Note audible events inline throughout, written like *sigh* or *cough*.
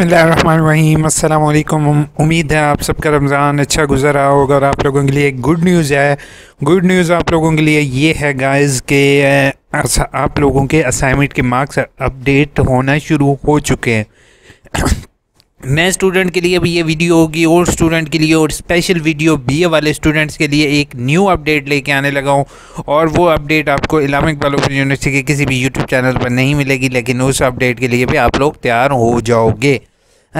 बसमीम अल्लाम उम्मीद है आप सबका रमज़ान अच्छा गुजरा होगा और आप लोगों के लिए एक गुड न्यूज़ है गुड न्यूज़ आप लोगों के लिए ये है गाइस के आप लोगों के असाइनमेंट के मार्क्स अपडेट होना शुरू हो चुके हैं नए स्टूडेंट के लिए भी ये वीडियो होगी ओल्ड स्टूडेंट के लिए और स्पेशल वीडियो बीए वाले स्टूडेंट्स के लिए एक न्यू अपडेट लेके आने लगा हूँ और वो अपडेट आपको इलामिक बालोपुर यूनिवर्सिटी के किसी भी यूट्यूब चैनल पर नहीं मिलेगी लेकिन उस अपडेट के लिए भी आप लोग तैयार हो जाओगे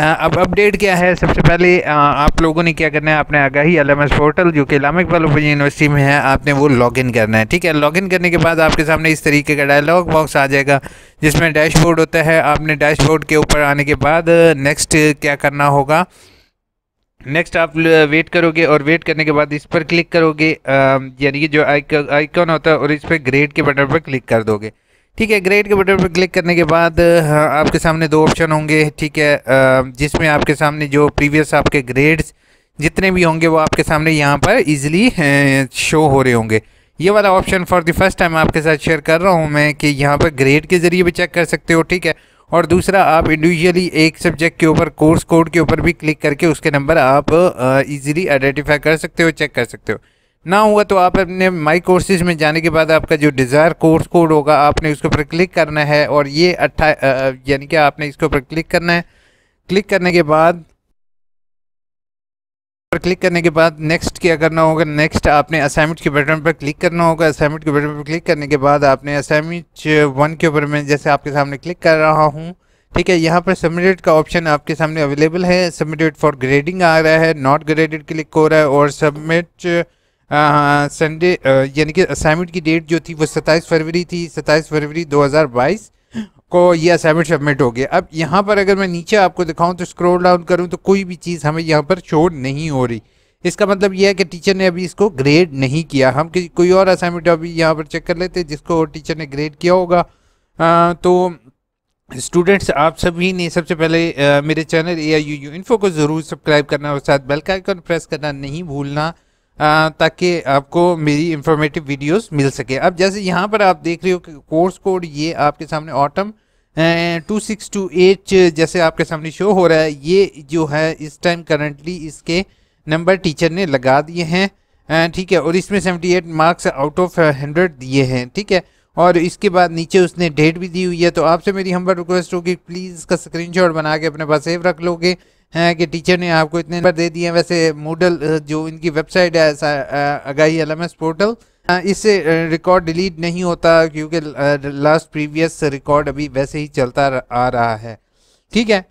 अब अपडेट क्या है सबसे पहले आप लोगों ने क्या करना है आपने आगाही एल पोर्टल जो कि इलामिक वेलोपन यूनिवर्सिटी में है आपने वो लॉगिन करना है ठीक है लॉगिन करने के बाद आपके सामने इस तरीके का डायलॉग बॉक्स आ जाएगा जिसमें डैशबोर्ड होता है आपने डैशबोर्ड के ऊपर आने के बाद नेक्स्ट क्या करना होगा नेक्स्ट आप वेट करोगे और वेट करने के बाद इस पर क्लिक करोगे यानी कि जो आइकन होता है और इस पर ग्रेड के बटन पर क्लिक कर दोगे ठीक है ग्रेड के बटन पर क्लिक करने के बाद हाँ, आपके सामने दो ऑप्शन होंगे ठीक है जिसमें आपके सामने जो प्रीवियस आपके ग्रेड्स जितने भी होंगे वो आपके सामने यहाँ पर इजीली शो हो रहे होंगे ये वाला option for the first time आपके साथ शेयर कर रहा हूँ मैं कि यहाँ पर ग्रेड के ज़रिए भी चेक कर सकते हो ठीक है और दूसरा आप इंडिविजुअली एक सब्जेक्ट के ऊपर कोर्स कोड के ऊपर भी क्लिक करके उसके नंबर आप इजीली आइडेंटिफाई कर सकते हो चेक कर सकते हो ना हुआ तो आप अपने माई कोर्सेज में जाने के बाद आपका जो डिज़ायर कोर्स कोड होगा आपने उसके ऊपर क्लिक करना है और ये अट्ठा यानी कि आपने इसके ऊपर क्लिक करना है क्लिक करने के बाद पर क्लिक करने के बाद नेक्स्ट क्या करना होगा नेक्स्ट आपने असाइनमेंट के बटन पर क्लिक करना होगा असाइनमेंट के बटन पर क्लिक करने के बाद आपने असाइनमेंट वन के ऊपर मैं जैसे आपके सामने क्लिक कर रहा हूँ ठीक है यहाँ पर सबमिटेड का ऑप्शन आपके सामने अवेलेबल है सबमिटेड फॉर ग्रेडिंग आ रहा है नॉट ग्रेडेड क्लिक हो रहा है और सबमिट संडे यानी कि असाइनमेंट की डेट जो थी वो 27 फरवरी थी 27 फरवरी 2022 को ये असाइनमेंट सबमिट हो गया अब यहाँ पर अगर मैं नीचे आपको दिखाऊँ तो स्क्रोल डाउन करूँ तो कोई भी चीज़ हमें यहाँ पर शो नहीं हो रही इसका मतलब यह है कि टीचर ने अभी इसको ग्रेड नहीं किया हम कि कोई और असाइनमेंट अभी यहाँ पर चेक कर लेते जिसको टीचर ने ग्रेड किया होगा आ, तो स्टूडेंट्स आप सभी ने सबसे पहले आ, मेरे channel A I U info को ज़रूर सब्सक्राइब करना और साथ बेल का आइकन प्रेस करना नहीं भूलना ताकि आपको मेरी इंफॉर्मेटिव वीडियोस मिल सके अब जैसे यहाँ पर आप देख रहे हो कि कोर्स कोड ये आपके सामने autumn two six two eight जैसे आपके सामने शो हो रहा है ये जो है इस टाइम करंटली इसके नंबर टीचर ने लगा दिए हैं ठीक है और इसमें seventy eight marks out of hundred दिए हैं ठीक है और इसके बाद नीचे उसने डेट भी दी हुई है तो आपसे मेरी हम रिक्वेस्ट होगी प्लीज़ इसका स्क्रीनशॉट बना के अपने पास सेव रख लोगे हैं कि टीचर ने आपको इतने नंबर दे दिए हैं वैसे मूडल जो इनकी वेबसाइट है आगाही एल पोर्टल इससे रिकॉर्ड डिलीट नहीं होता क्योंकि लास्ट प्रीवियस रिकॉर्ड अभी वैसे ही चलता आ रहा है ठीक है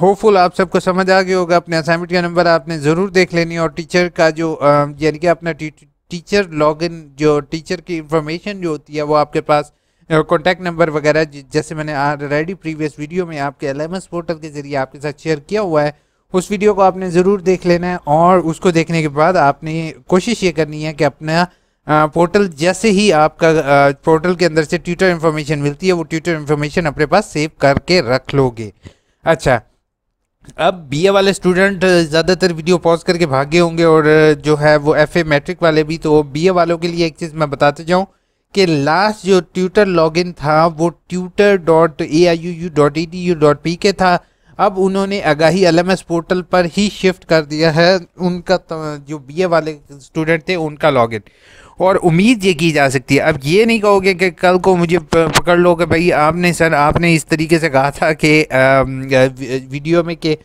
होपफुल आप सबको समझ आ गया होगा अपने असाइनमेंट का नंबर आपने ज़रूर देख लेनी और टीचर का जो यानी कि अपना टीचर लॉगिन जो टीचर की इंफॉर्मेशन जो होती है वो आपके पास कॉन्टैक्ट नंबर वगैरह जैसे मैंने ऑलरेडी प्रीवियस वीडियो में आपके एल पोर्टल के ज़रिए आपके साथ शेयर किया हुआ है उस वीडियो को आपने ज़रूर देख लेना है और उसको देखने के बाद आपने कोशिश ये करनी है कि अपना पोर्टल जैसे ही आपका पोर्टल के अंदर से ट्विटर इन्फॉर्मेशन मिलती है वो ट्विटर इन्फॉर्मेशन अपने पास सेव करके रख लोगे अच्छा अब बीए वाले स्टूडेंट ज़्यादातर वीडियो पॉज करके भागे होंगे और जो है वो एफए मैट्रिक वाले भी तो बीए वालों के लिए एक चीज़ मैं बताते जाऊँ कि लास्ट जो ट्यूटर लॉगिन था वो tutor dot A I U U dot E D U dot P K था अब उन्होंने Aagahi L M S portal पर ही शिफ्ट कर दिया है उनका जो बी ए वाले स्टूडेंट थे उनका लॉग इन और उम्मीद ये की जा सकती है अब ये नहीं कहोगे कि कल को मुझे पकड़ लो कि भाई आपने सर आपने इस तरीके से कहा था कि वीडियो में कि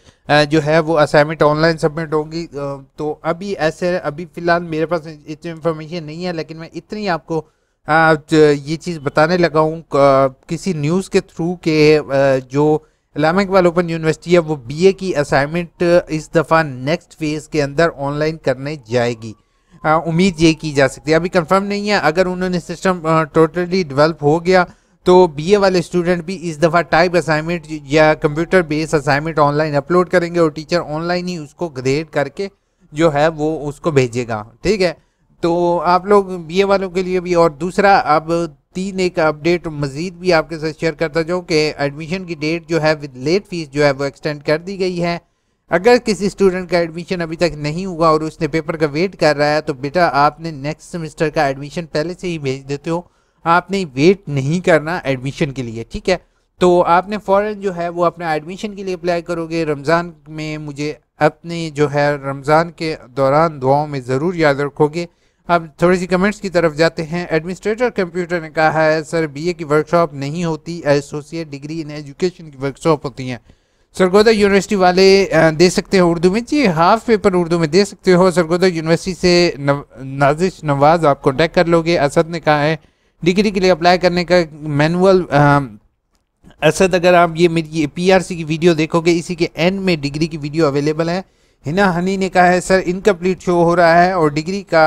जो है वो असाइनमेंट ऑनलाइन सबमिट होगी तो अभी ऐसे अभी फ़िलहाल मेरे पास इतनी इन्फॉर्मेशन नहीं है लेकिन मैं इतनी आपको आ, ये चीज़ बताने लगा हूँ किसी न्यूज़ के थ्रू के आ, जो इलामिक वाल ओपन यूनिवर्सिटी है वो बीए की असाइनमेंट इस दफ़ा नेक्स्ट फेज़ के अंदर ऑनलाइन करने जाएगी उम्मीद ये की जा सकती है अभी कंफर्म नहीं है अगर उन्होंने सिस्टम टोटली डेवलप हो गया तो बीए वाले स्टूडेंट भी इस दफ़ा टाइप असाइनमेंट या computer based assignment online upload करेंगे और टीचर ऑनलाइन ही उसको ग्रेड करके जो है वो उसको भेजेगा ठीक है तो आप लोग बी वालों के लिए भी और दूसरा अब तीन एक अपडेट मज़ीद भी आपके साथ शेयर करता जाऊँ कि एडमिशन की डेट जो है विद लेट फीस जो है वो एक्सटेंड कर दी गई है अगर किसी स्टूडेंट का एडमिशन अभी तक नहीं हुआ और उसने पेपर का वेट कर रहा है तो बेटा आपने नेक्स्ट सेमेस्टर का एडमिशन पहले से ही भेज देते हो आपने वेट नहीं करना एडमिशन के लिए ठीक है तो आपने फ़ौर जो है वो अपना एडमिशन के लिए अप्लाई करोगे रमज़ान में मुझे अपने जो है रमज़ान के दौरान दुआओं में ज़रूर याद रखोगे अब थोड़ी सी कमेंट्स की तरफ जाते हैं एडमिनिस्ट्रेटर कंप्यूटर ने कहा है सर बीए की वर्कशॉप नहीं होती एसोसिएट डिग्री इन एजुकेशन की वर्कशॉप होती हैं सरगोदा यूनिवर्सिटी वाले दे सकते हैं उर्दू में जी हाफ पेपर उर्दू में दे सकते हो सरगोदा यूनिवर्सिटी से नव, नाजिश नवाज आप कॉन्टैक्ट कर लोगे असद ने कहा है डिग्री के लिए अप्लाई करने का मैनुअल असद अगर आप ये मेरी पी की वीडियो देखोगे इसी के एंड में डिग्री की वीडियो अवेलेबल है हिना हनी ने कहा है सर इनकम्प्लीट शो हो रहा है और डिग्री का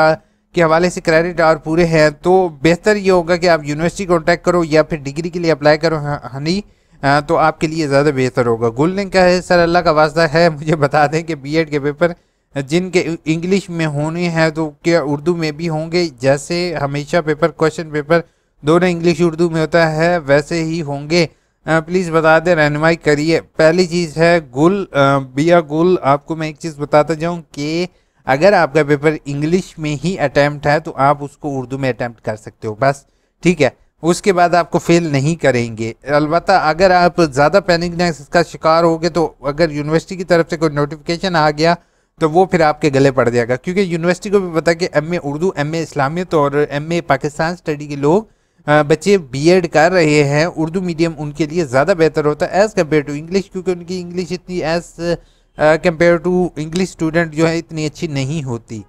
के हवाले से क्रेडिट और पूरे हैं तो बेहतर ये होगा कि आप यूनिवर्सिटी कॉन्टैक्ट करो या फिर डिग्री के लिए अप्लाई करो हनी हाँ, हाँ, हाँ, तो आपके लिए ज़्यादा बेहतर होगा गुल ने कहा है सर अल्लाह का वास्ता है मुझे बता दें कि बीएड के पेपर जिनके इंग्लिश में होने हैं तो क्या उर्दू में भी होंगे जैसे हमेशा पेपर क्वेश्चन पेपर दोनों इंग्लिश उर्दू में होता है वैसे ही होंगे प्लीज़ बता दें रहनमाई करिए पहली चीज़ है गुल बिया गुल आपको मैं एक चीज़ बताता जाऊँ कि अगर आपका पेपर इंग्लिश में ही अटैम्प्ट है तो आप उसको उर्दू में अटैम्प्ट कर सकते हो बस ठीक है उसके बाद आपको फेल नहीं करेंगे अलबत् अगर आप ज़्यादा पैनिक का शिकार हो गए तो अगर यूनिवर्सिटी की तरफ से कोई नोटिफिकेशन आ गया तो वो फिर आपके गले पड़ जाएगा क्योंकि यूनिवर्सिटी को भी पता कि M A Urdu M A Islamiyat और एम ए पाकिस्तान स्टडी के लोग बच्चे बीएड कर रहे हैं उर्दू मीडियम उनके लिए ज़्यादा बेहतर होता है एज़ कम्पेयर टू इंग्लिश क्योंकि उनकी इंग्लिश इतनी as compare to English student जो है इतनी अच्छी नहीं होती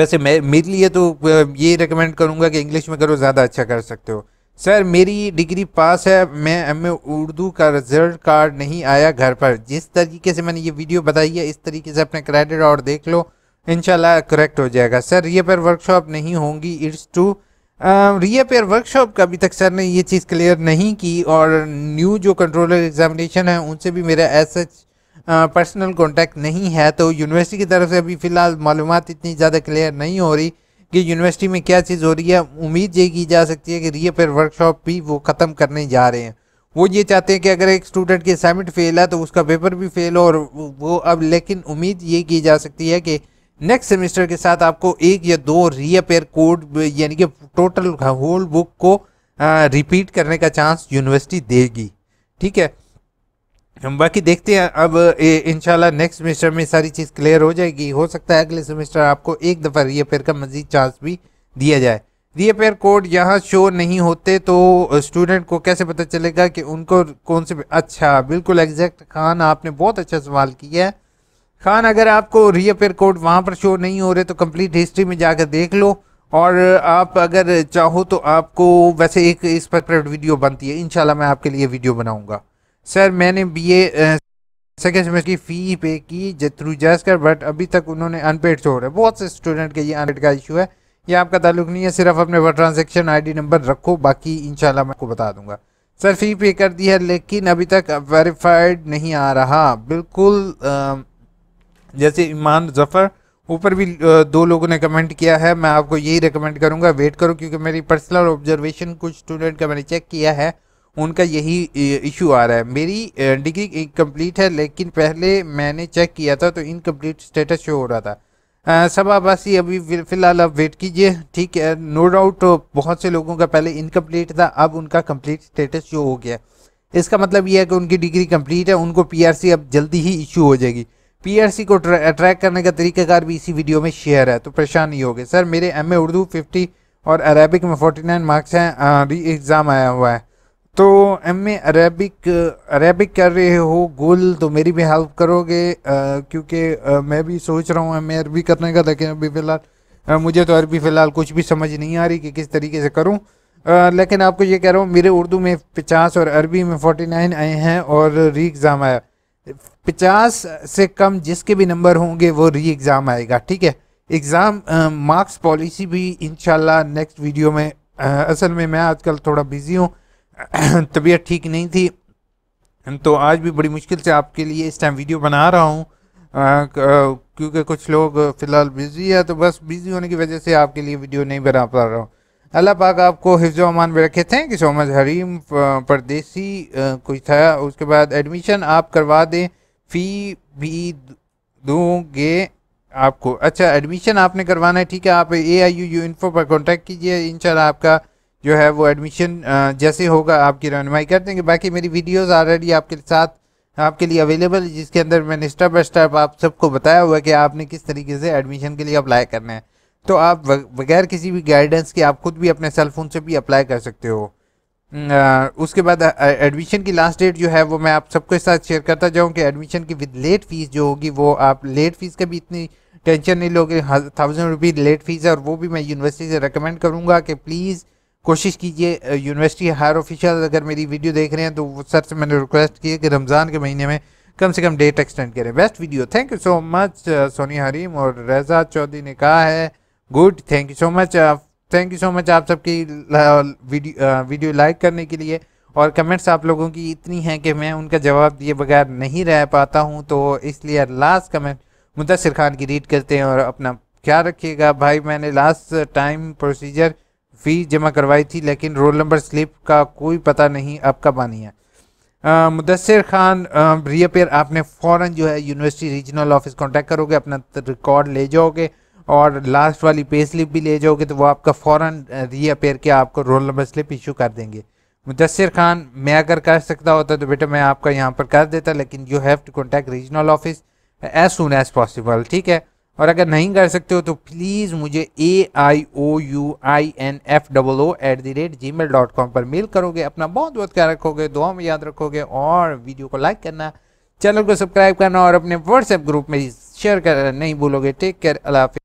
वैसे मैं मेरे लिए तो ये रिकमेंड करूँगा कि इंग्लिश में करो ज़्यादा अच्छा कर सकते हो सर मेरी डिग्री पास है मैं एम उर्दू का रिजल्ट कार्ड नहीं आया घर पर जिस तरीके से मैंने ये वीडियो बताई है इस तरीके से अपने क्रेडिट और देख लो इनशाला करेक्ट हो जाएगा सर रिय पेयर वर्कशॉप नहीं होंगी it's to reappear workshop का अभी तक सर ने ये चीज़ क्लियर नहीं की और न्यू जो कंट्रोलर एग्जामिनेशन है उनसे भी मेरा एस एच पर्सनल कॉन्टैक्ट नहीं है तो यूनिवर्सिटी की तरफ से अभी फ़िलहाल मालूम इतनी ज़्यादा क्लियर नहीं हो रही कि यूनिवर्सिटी में क्या चीज़ हो रही है उम्मीद ये की जा सकती है कि रीअपेयर वर्कशॉप भी वो ख़त्म करने जा रहे हैं वो ये चाहते हैं कि अगर एक स्टूडेंट की असाइनमेंट फेल है तो उसका पेपर भी फेल हो और वो अब लेकिन उम्मीद ये की जा सकती है कि नेक्स्ट सेमेस्टर के साथ आपको एक या दो रीअपेयर कोड यानी कि टोटल होल बुक को रिपीट करने का चांस यूनिवर्सिटी देगी ठीक है बाकी देखते हैं अब इनशाला नेक्स्ट सेमेस्टर में सारी चीज़ क्लियर हो जाएगी हो सकता है अगले सेमेस्टर आपको एक दफ़ा रीअपेयर का मजीद चांस भी दिया जाए रीअपेयर कोड यहाँ शो नहीं होते तो स्टूडेंट को कैसे पता चलेगा कि उनको कौन से अच्छा बिल्कुल एग्जैक्ट खान आपने बहुत अच्छा सवाल किया है खान अगर आपको रीअपेयर कोड वहाँ पर शो नहीं हो रहे तो कम्प्लीट हिस्ट्री में जाकर देख लो और आप अगर चाहो तो आपको वैसे एक इस पर वीडियो बनती है इनशाला मैं आपके लिए वीडियो बनाऊँगा सर मैंने बीए सेकेंड सेमेस्टर की फ़ी पे की थ्रू जास्कर बट अभी तक उन्होंने अनपेड छोड़ा है बहुत से स्टूडेंट के ये अनपेड का इशू है ये आपका ताल्लुक नहीं है सिर्फ अपने ट्रांजेक्शन आई नंबर रखो बाकी इन मैं आपको बता दूंगा सर फ़ी पे कर दी है लेकिन अभी तक वेरीफाइड नहीं आ रहा बिल्कुल जैसे ईमान जफ़र ऊपर भी दो लोगों ने कमेंट किया है मैं आपको यही रिकमेंड करूँगा वेट करो क्योंकि मेरी पर्सनल ऑब्जर्वेशन कुछ स्टूडेंट का मैंने चेक किया है उनका यही इशू आ रहा है मेरी डिग्री कंप्लीट है लेकिन पहले मैंने चेक किया था तो इनकम्प्लीट स्टेटस शो हो रहा था सब आबासी अभी फ़िलहाल आप वेट कीजिए ठीक है नो डाउट बहुत से लोगों का पहले इनकम्प्लीट था अब उनका कंप्लीट स्टेटस शो हो गया इसका मतलब यह है कि उनकी डिग्री कंप्लीट है उनको पीआरसी अब जल्दी ही इशू हो जाएगी पीआरसी को ट्रैक करने का तरीकाकार भी इसी वीडियो में शेयर है तो परेशान नहीं होगे सर मेरे एम उर्दू फिफ्टी और अरेबिक में फोर्टी मार्क्स हैं री एग्ज़ाम आया हुआ है तो एम ए अरेबिक अरेबिक कर रहे हो गोल तो मेरी भी हेल्प करोगे क्योंकि मैं भी सोच रहा हूँ एम ए अरबी करने का लेकिन अभी फ़िलहाल मुझे तो अरबी फ़िलहाल कुछ भी समझ नहीं आ रही कि किस तरीके से करूँ लेकिन आपको ये कह रहा हूँ मेरे उर्दू में पचास और अरबी में फोर्टी नाइन आए हैं और री एग्ज़ाम आया पचास से कम जिसके भी नंबर होंगे वो री एग्ज़ाम आएगा ठीक है एग्ज़ाम मार्क्स पॉलिसी भी इन नेक्स्ट वीडियो में आ, असल में मैं आजकल थोड़ा बिज़ी हूँ *clears throat* तबीयत ठीक नहीं थी तो आज भी बड़ी मुश्किल से आपके लिए इस टाइम वीडियो बना रहा हूँ क्योंकि कुछ लोग फ़िलहाल बिज़ी है तो बस बिज़ी होने की वजह से आपके लिए वीडियो नहीं बना पा रहा हूँ अल्लाह पाक आपको हिफ्ज़ अमान में रखे thank you so much Hareem Pardesi कुछ था उसके बाद एडमिशन आप करवा दें फ़ी भी दूँगे आपको अच्छा एडमिशन आपने करवाना है ठीक है आप A I U U info पर कॉन्टैक्ट कीजिए इंशाल्लाह आपका जो है वो एडमिशन जैसे होगा आपकी रहनमाई कर देंगे बाकी मेरी वीडियोज़ ऑलरेडी आपके साथ आपके लिए अवेलेबल है जिसके अंदर मैंने स्टेप बाई स्टेप आप सबको बताया हुआ है कि आपने किस तरीके से एडमिशन के लिए अप्लाई करना है तो आप बगैर किसी भी गाइडेंस के आप खुद भी अपने सेल फोन से भी अप्लाई कर सकते हो उसके बाद एडमिशन की लास्ट डेट जो है वो मैं आप सबको साथ शेयर करता जाऊँ कि एडमिशन की विद लेट फ़ीस जो होगी वो आप लेट फीस का भी इतनी टेंशन नहीं लोगे थाउजेंड रुपीज़ लेट फीस है और वो भी मैं यूनिवर्सिटी से रिकमेंड करूँगा कि प्लीज़ कोशिश कीजिए यूनिवर्सिटी हायर ऑफिशल अगर मेरी वीडियो देख रहे हैं तो सर से मैंने रिक्वेस्ट की है कि रमज़ान के महीने में कम से कम डेट एक्सटेंड करें best video thank you so much Soni Hareem और रजा चौधरी ने कहा है good thank you so much thank you so much आप सबकी वीडियो वीडियो लाइक करने के लिए और कमेंट्स आप लोगों की इतनी हैं कि मैं उनका जवाब दिए बगैर नहीं रह पाता हूं तो इसलिए लास्ट कमेंट मुदसर खान की रीड करते हैं और अपना ख्याल रखिएगा भाई मैंने लास्ट टाइम प्रोसीजर फ़ी जमा करवाई थी लेकिन रोल नंबर स्लिप का कोई पता नहीं अब कब आनी है मुदसर खान रियपेयर आपने फ़ौर जो है यूनिवर्सिटी रीजनल ऑफिस कॉन्टैक्ट करोगे अपना रिकॉर्ड ले जाओगे और लास्ट वाली पे स्लिप भी ले जाओगे तो वो आपका फ़ौर रीअपेयर के आपको रोल नंबर स्लिप इशू कर देंगे मुदसर खान मैं अगर कर सकता होता तो बेटा मैं आपका यहाँ पर कर देता लेकिन you have to contact regional office as soon as possible ठीक है और अगर नहीं कर सकते हो तो प्लीज़ मुझे A I O U I N F double O eight the rate Gmail dot com पर मेल करोगे अपना बहुत बहुत ख्याल रखोगे दुआ में याद रखोगे और वीडियो को लाइक करना चैनल को सब्सक्राइब करना और अपने व्हाट्सएप ग्रुप में शेयर करना नहीं भूलोगे टेक केयर अल्लाह